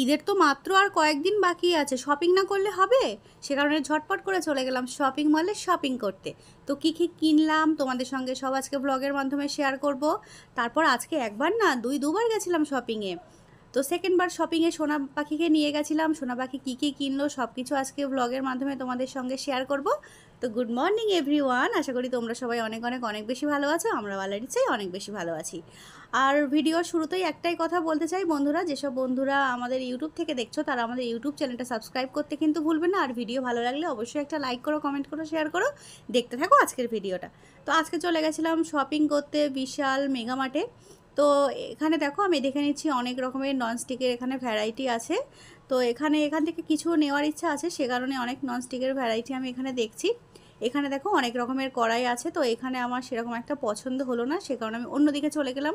ঈদের তো মাত্র আর কয়েকদিন বাকি আছে শপিং না করলে হবে সে কারণে ঝটপট করে চলে গেলাম শপিং মলে শপিং করতে তো কী কী কিনলাম তোমাদের সঙ্গে সব আজকে ব্লগের মাধ্যমে শেয়ার করব তারপর আজকে একবার না দুই দুবার গেছিলাম শপিংয়ে তো সেকেন্ডবার শপিংয়ে সোনা পাখিকে নিয়ে গেছিলাম সোনা পাখি কী কী কিনলো সব কিছু আজকে ব্লগের মাধ্যমে তোমাদের সঙ্গে শেয়ার করব তো গুড মর্নিং এভরি ওয়ান আশা করি তোমরা সবাই অনেক অনেক অনেক বেশি ভালো আছো আমরা অলরেডি চাই অনেক বেশি ভালো আছি আর ভিডিওর শুরুতেই একটাই কথা বলতে চাই বন্ধুরা যেসব বন্ধুরা আমাদের ইউটিউব থেকে দেখছো তারা আমাদের ইউটিউব চ্যানেলটা সাবস্ক্রাইব করতে কিন্তু ভুলবে না আর ভিডিও ভালো লাগলে অবশ্যই একটা লাইক করো কমেন্ট করো শেয়ার করো দেখতে থাকো আজকের ভিডিওটা তো আজকে চলে গেছিলাম শপিং করতে বিশাল মেগামার্টে তো এখানে দেখো আমি দেখে নিচ্ছি অনেক রকমের ননস্টিকের এখানে ভ্যারাইটি আছে তো এখানে এখান থেকে কিছু নেওয়ার ইচ্ছা আছে সে কারণে অনেক ননস্টিকের ভ্যারাইটি আমি এখানে দেখছি এখানে দেখো অনেক রকমের কড়াই আছে তো এখানে আমার সেরকম একটা পছন্দ হলো না সে কারণে আমি অন্যদিকে চলে গেলাম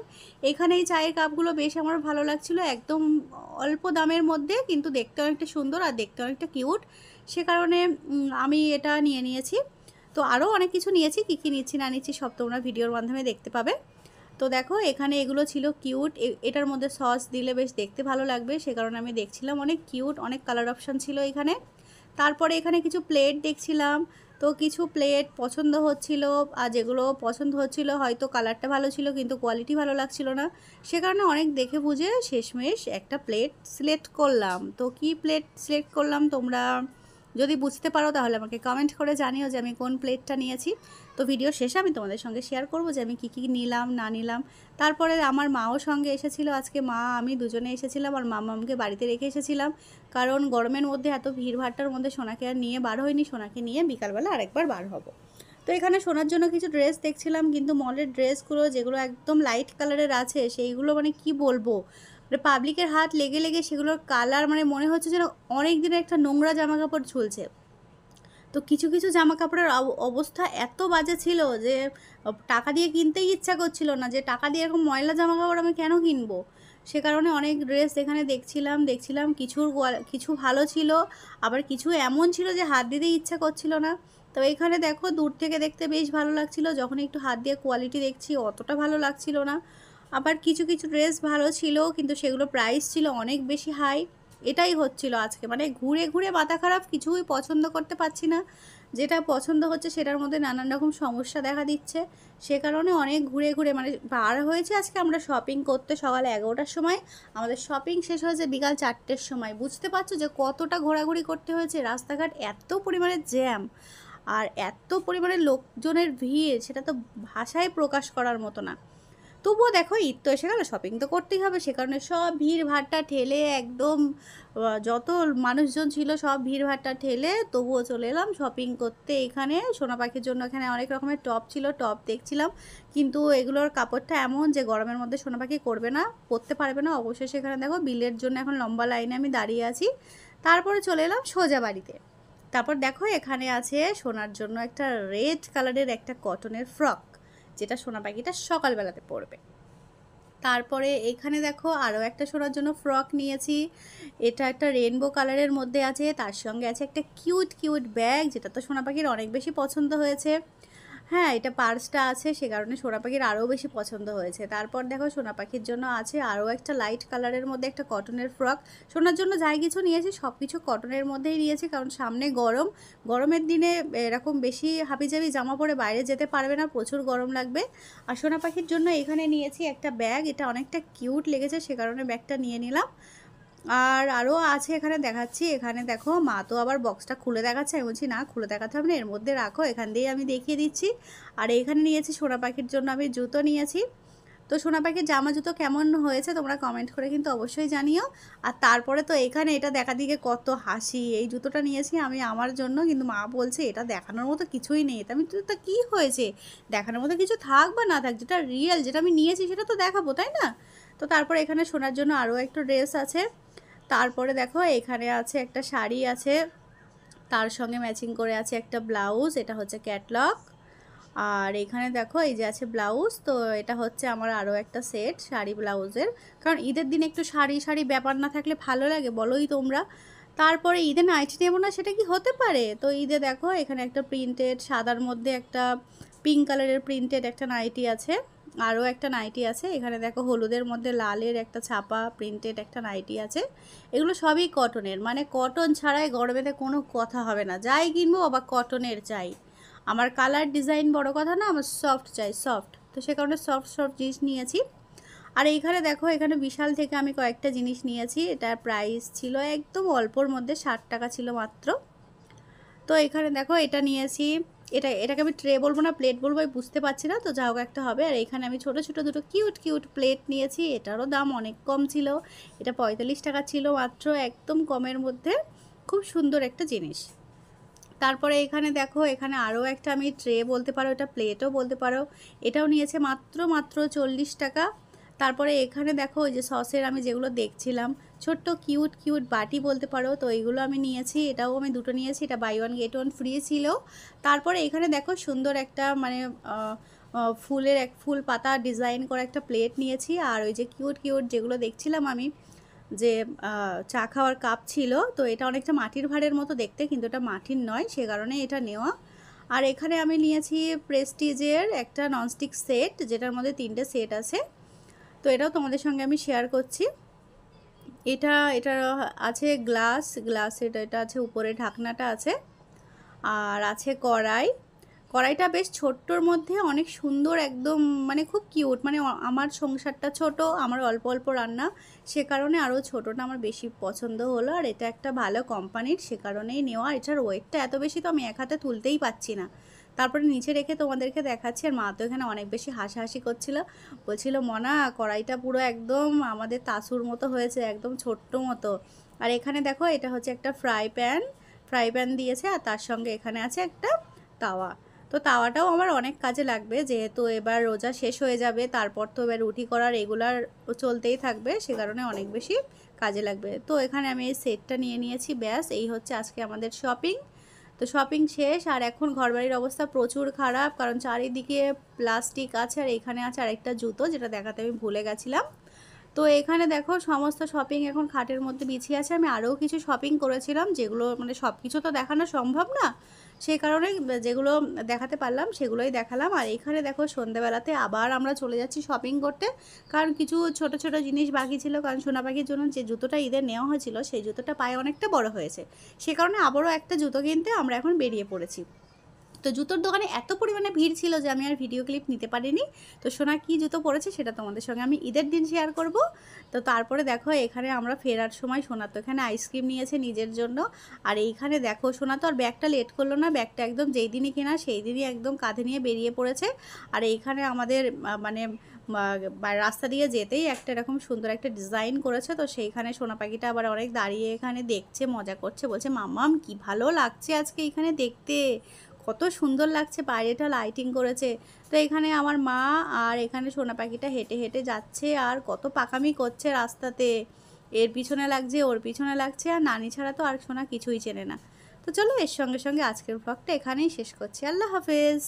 এখানে এই চায়ের কাপগুলো বেশ আমার ভালো লাগছিলো একদম অল্প দামের মধ্যে কিন্তু দেখতে অনেকটা সুন্দর আর দেখতে অনেকটা কিউট সে কারণে আমি এটা নিয়ে নিয়েছি তো আরও অনেক কিছু নিয়েছি কী কী নিচ্ছি না নিচ্ছি সব তোমরা ভিডিওর মাধ্যমে দেখতে পাবে তো দেখো এখানে এগুলো ছিল কিউট এটার মধ্যে সস দিলে বেশ দেখতে ভালো লাগবে সে কারণে আমি দেখছিলাম অনেক কিউট অনেক কালার অপশান ছিল এখানে তারপরে এখানে কিছু প্লেট দেখছিলাম তো কিছু প্লেট পছন্দ হচ্ছিল আর যেগুলো পছন্দ হচ্ছিল হয়তো কালারটা ভালো ছিল কিন্তু কোয়ালিটি ভালো লাগছিল না সে কারণে অনেক দেখে বুঝে শেষমেশ একটা প্লেট সিলেক্ট করলাম তো কি প্লেট সিলেক্ট করলাম তোমরা যদি বুঝতে পারো তাহলে আমাকে কমেন্ট করে জানিও যে আমি কোন প্লেটটা নিয়েছি তো ভিডিও শেষে আমি তোমাদের সঙ্গে শেয়ার করব যে আমি কি কি নিলাম না নিলাম তারপরে আমার মাও সঙ্গে এসেছিল আজকে মা আমি দুজনে এসেছিলাম আর মামকে বাড়িতে রেখে এসেছিলাম কারণ গরমের মধ্যে এত ভিড়ভাট্টার মধ্যে সোনাকে আর নিয়ে বার হয়নি সোনাকে নিয়ে বিকালবেলা আরেকবার বার হব তো এখানে শোনার জন্য কিছু ড্রেস দেখছিলাম কিন্তু মলের ড্রেসগুলো যেগুলো একদম লাইট কালারের আছে সেইগুলো মানে কি বলবো মানে পাবলিকের হাত লেগে লেগে সেগুলোর কালার মানে মনে হচ্ছে যেন অনেক দিনের একটা নোংরা জামা কাপড় ঝুলছে তো কিছু কিছু জামা কাপড়ের অবস্থা এত বাজে ছিল যে টাকা দিয়ে কিনতেই ইচ্ছা করছিল না যে টাকা দিয়ে এরকম ময়লা জামা কাপড় আমি কেন কিনবো সে কারণে অনেক ড্রেস এখানে দেখছিলাম দেখছিলাম কিছুর কিছু ভালো ছিল আবার কিছু এমন ছিল যে হাত দিতে ইচ্ছা করছিল না তো এখানে দেখো দূর থেকে দেখতে বেশ ভালো লাগছিল যখন একটু হাত দিয়ে কোয়ালিটি দেখছি অতটা ভালো লাগছিল না আবার কিছু কিছু ড্রেস ভালো ছিল কিন্তু সেগুলো প্রাইস ছিল অনেক বেশি হাই এটাই হচ্ছিল আজকে মানে ঘুরে ঘুরে মাথা খারাপ কিছুই পছন্দ করতে পারছি না যেটা পছন্দ হচ্ছে সেটার মধ্যে নানান রকম সমস্যা দেখা দিচ্ছে সে কারণে অনেক ঘুরে ঘুরে মানে বার হয়েছে আজকে আমরা শপিং করতে সকাল এগারোটার সময় আমাদের শপিং শেষ হয়েছে বিকাল চারটের সময় বুঝতে পারছো যে কতটা ঘোরাঘুরি করতে হয়েছে রাস্তাঘাট এত পরিমাণে জ্যাম আর এত পরিমাণে লোকজনের ভিড় সেটা তো ভাষায় প্রকাশ করার মতো না তবুও দেখো ঈদ তো এসে গেলো শপিং তো করতেই হবে সে কারণে সব ভিড় ভাট্টা ঠেলে একদম যত মানুষজন ছিল সব ভিড় ভাট্টা ঠেলে তবুও চলে এলাম শপিং করতে এখানে সোনা পাখির জন্য এখানে অনেক রকমের টপ ছিল টপ দেখছিলাম কিন্তু এগুলোর কাপড়টা এমন যে গরমের মধ্যে সোনা পাখি করবে না পরতে পারবে না অবশ্যই সেখানে দেখো বিলের জন্য এখন লম্বা লাইনে আমি দাঁড়িয়ে আছি তারপরে চলে এলাম সোজা বাড়িতে তারপর দেখো এখানে আছে সোনার জন্য একটা রেড কালারের একটা কটনের ফ্রক যেটা সোনা পাখিটা সকালবেলাতে পড়বে তারপরে এখানে দেখো আরও একটা সোনার জন্য ফ্রক নিয়েছি এটা একটা রেনবো কালারের মধ্যে আছে তার সঙ্গে আছে একটা কিউট কিউট ব্যাগ যেটা তো সোনা পাখির অনেক বেশি পছন্দ হয়েছে হ্যাঁ এটা পার্সটা আছে সে কারণে সোনা পাখির আরও বেশি পছন্দ হয়েছে তারপর দেখো সোনা পাখির জন্য আছে আরও একটা লাইট কালারের মধ্যে একটা কটনের ফ্রক সোনার জন্য যাই কিছু নিয়েছে সব কিছু কটনের মধ্যেই নিয়েছে কারণ সামনে গরম গরমের দিনে এরকম বেশি হাবিজাবি জামা পরে বাইরে যেতে পারবে না প্রচুর গরম লাগবে আর সোনা পাখির জন্য এখানে নিয়েছি একটা ব্যাগ এটা অনেকটা কিউট লেগেছে সে কারণে ব্যাগটা নিয়ে নিলাম আর আরও আছে এখানে দেখাচ্ছি এখানে দেখো মা তো আবার বক্সটা খুলে দেখাচ্ছে আমি বলছি না খুলে দেখাতে হবে না এর মধ্যে রাখো এখান দিয়েই আমি দেখিয়ে দিচ্ছি আর এখানে নিয়েছি সোনা পাখির জন্য আমি জুতো নিয়েছি তো সোনা পাখির জামা জুতো কেমন হয়েছে তোমরা কমেন্ট করে কিন্তু অবশ্যই জানিও আর তারপরে তো এখানে এটা দেখা দিকে কত হাসি এই জুতোটা নিয়েছি আমি আমার জন্য কিন্তু মা বলছে এটা দেখানোর মতো কিছুই নেই তা আমি তো তা কী হয়েছে দেখানোর মতো কিছু থাক বা না থাক যেটা রিয়েল যেটা আমি নিয়েছি সেটা তো দেখাবো তাই না তো তারপর এখানে শোনার জন্য আরও একটা ড্রেস আছে তারপরে দেখো এখানে আছে একটা শাড়ি আছে তার সঙ্গে ম্যাচিং করে আছে একটা ব্লাউজ এটা হচ্ছে ক্যাটলগ আর এখানে দেখো এই যে আছে ব্লাউজ তো এটা হচ্ছে আমার আরও একটা সেট শাড়ি ব্লাউজের কারণ ঈদের দিনে একটু শাড়ি শাড়ি ব্যাপার না থাকলে ভালো লাগে বলোই তোমরা তারপরে ঈদে নাইট নেব না সেটা কি হতে পারে তো ঈদে দেখো এখানে একটা প্রিন্টেড সাদার মধ্যে একটা পিঙ্ক কালারের প্রিন্টেড একটা নাইটি আছে আরও একটা নাইটি আছে এখানে দেখো হলুদের মধ্যে লালের একটা ছাপা প্রিন্টেড একটা নাইটি আছে এগুলো সবই কটনের মানে কটন ছাড়াই গরমেতে কোনো কথা হবে না যাই কিনবো আবার কটনের চাই আমার কালার ডিজাইন বড় কথা না আমার সফট চাই সফট তো সে কারণে সফট সফট জিনিস নিয়েছি আর এইখানে দেখো এখানে বিশাল থেকে আমি কয়েকটা জিনিস নিয়েছি এটার প্রাইস ছিল একদম অল্পর মধ্যে ষাট টাকা ছিল মাত্র তো এখানে দেখো এটা নিয়েছি এটা এটাকে আমি ট্রে বলবো না প্লেট বলবো আমি বুঝতে পারছি না তো যা হোক একটা হবে আর এখানে আমি ছোটো ছোটো দুটো কিউট কিউট প্লেট নিয়েছি এটারও দাম অনেক কম ছিল এটা পঁয়তাল্লিশ টাকা ছিল মাত্র একদম কমের মধ্যে খুব সুন্দর একটা জিনিস তারপরে এখানে দেখো এখানে আরও একটা আমি ট্রে বলতে পারো এটা প্লেটও বলতে পারো এটাও নিয়েছে মাত্র মাত্র চল্লিশ টাকা তারপরে এখানে দেখো ওই যে সসের আমি যেগুলো দেখছিলাম ছোট্ট কিউট কিউট বাটি বলতে পারো তো এইগুলো আমি নিয়েছি এটাও আমি দুটো নিয়েছি এটা buy one get one free ছিল তারপরে এখানে দেখো সুন্দর একটা মানে ফুলের এক ফুল পাতা ডিজাইন করা একটা প্লেট নিয়েছি আর ওই যে কিউট কিউট যেগুলো দেখছিলাম আমি যে চা খাওয়ার কাপ ছিল তো এটা অনেকটা মাটির ভাড়ের মতো দেখতে কিন্তু এটা মাটির নয় সে কারণে এটা নেওয়া আর এখানে আমি নিয়েছি প্রেস্টিজের একটা ননস্টিক সেট যেটার মধ্যে তিনটে সেট আছে তো এটাও তোমাদের সঙ্গে আমি শেয়ার করছি এটা এটা আছে গ্লাস গ্লাস এটা এটা আছে উপরে ঢাকনাটা আছে আর আছে কড়াই কড়াইটা বেশ ছোট্টর মধ্যে অনেক সুন্দর একদম মানে খুব কিউট মানে আমার সংসারটা ছোট আমার অল্প অল্প রান্না সে কারণে আরও ছোটোটা আমার বেশি পছন্দ হলো আর এটা একটা ভালো কোম্পানির সে কারণেই নেওয়া এটার ওয়েটটা এত বেশি তো আমি এক হাতে তুলতেই পাচ্ছি না তারপরে নিচে রেখে তোমাদেরকে দেখাচ্ছি আর মা তো এখানে অনেক বেশি হাসাহাসি করছিল বলছিল মনা কড়াইটা পুরো একদম আমাদের তাসুর মতো হয়েছে একদম ছোট্ট মতো আর এখানে দেখো এটা হচ্ছে একটা ফ্রাই প্যান ফ্রাই প্যান দিয়েছে আর তার সঙ্গে এখানে আছে একটা তাওয়া তো তাওয়াটাও আমার অনেক কাজে লাগবে যেহেতু এবার রোজা শেষ হয়ে যাবে তারপর তো এবার রুটি করা রেগুলার চলতেই থাকবে সে কারণে অনেক বেশি কাজে লাগবে তো এখানে আমি এই সেটটা নিয়ে নিয়েছি ব্যাস এই হচ্ছে আজকে আমাদের শপিং তো শপিং শেষ আর এখন ঘরবাড়ির অবস্থা প্রচুর খারাপ কারণ চারিদিকে প্লাস্টিক আছে আর এখানে আছে আরেকটা জুতো যেটা দেখাতে আমি ভুলে গেছিলাম তো এখানে দেখো সমস্ত শপিং এখন খাটের মধ্যে বিছিয়ে আছে আমি আরও কিছু শপিং করেছিলাম যেগুলো মানে সব কিছু তো দেখানো সম্ভব না সেই কারণে যেগুলো দেখাতে পারলাম সেগুলোই দেখালাম আর এখানে দেখো সন্ধ্যাবেলাতে আবার আমরা চলে যাচ্ছি শপিং করতে কারণ কিছু ছোট ছোট জিনিস বাকি ছিল কারণ সোনা পাখির জন্য যে জুতোটা ঈদের নেওয়া হয়েছিল সেই জুতোটা পায়ে অনেকটা বড় হয়েছে সে কারণে আবারও একটা জুতো কিনতে আমরা এখন বেরিয়ে পড়েছি তো জুতোর দোকানে এত পরিমাণে ভিড় ছিল যে আমি আর ভিডিও ক্লিপ নিতে পারিনি তো সোনা কি জুতো পরেছে সেটা তোমাদের সঙ্গে আমি ঈদের দিন শেয়ার করব তো তারপরে দেখো এখানে আমরা ফেরার সময় সোনা তো এখানে আইসক্রিম নিয়েছে নিজের জন্য আর এইখানে দেখো সোনা তো আর ব্যাগটা লেট করলো না ব্যাগটা একদম যেই দিনই কেনা সেই দিনই একদম কাঁধে নিয়ে বেরিয়ে পড়েছে আর এইখানে আমাদের মানে রাস্তা দিয়ে যেতেই একটা এরকম সুন্দর একটা ডিজাইন করেছে তো সেইখানে সোনা পাখিটা আবার অনেক দাঁড়িয়ে এখানে দেখছে মজা করছে বলছে মামাম কি ভালো লাগছে আজকে এখানে দেখতে কত সুন্দর লাগছে বাইরেটা লাইটিং করেছে তো এখানে আমার মা আর এখানে সোনা পাখিটা হেঁটে হেঁটে যাচ্ছে আর কত পাকামি করছে রাস্তাতে এর পিছনে লাগছে ওর পিছনে লাগছে আর নানি ছাড়া তো আর সোনা কিছুই চেনে না তো চলো এর সঙ্গে সঙ্গে আজকের ব্লগটা এখানেই শেষ করছি আল্লাহ হাফেজ